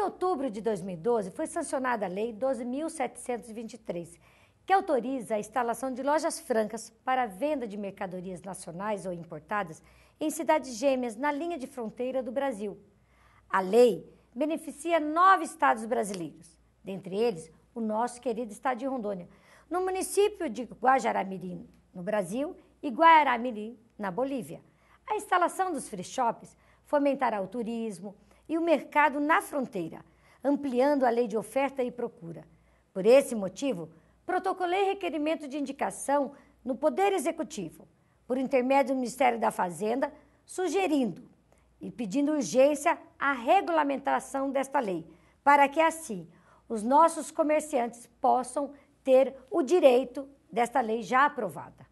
Em outubro de 2012, foi sancionada a Lei 12.723, que autoriza a instalação de lojas francas para a venda de mercadorias nacionais ou importadas em cidades gêmeas na linha de fronteira do Brasil. A lei beneficia nove estados brasileiros, dentre eles o nosso querido estado de Rondônia, no município de Guajaramirim, no Brasil, e Guaramirim, na Bolívia. A instalação dos free shops fomentará o turismo, e o mercado na fronteira, ampliando a lei de oferta e procura. Por esse motivo, protocolei requerimento de indicação no Poder Executivo, por intermédio do Ministério da Fazenda, sugerindo e pedindo urgência à regulamentação desta lei, para que assim os nossos comerciantes possam ter o direito desta lei já aprovada.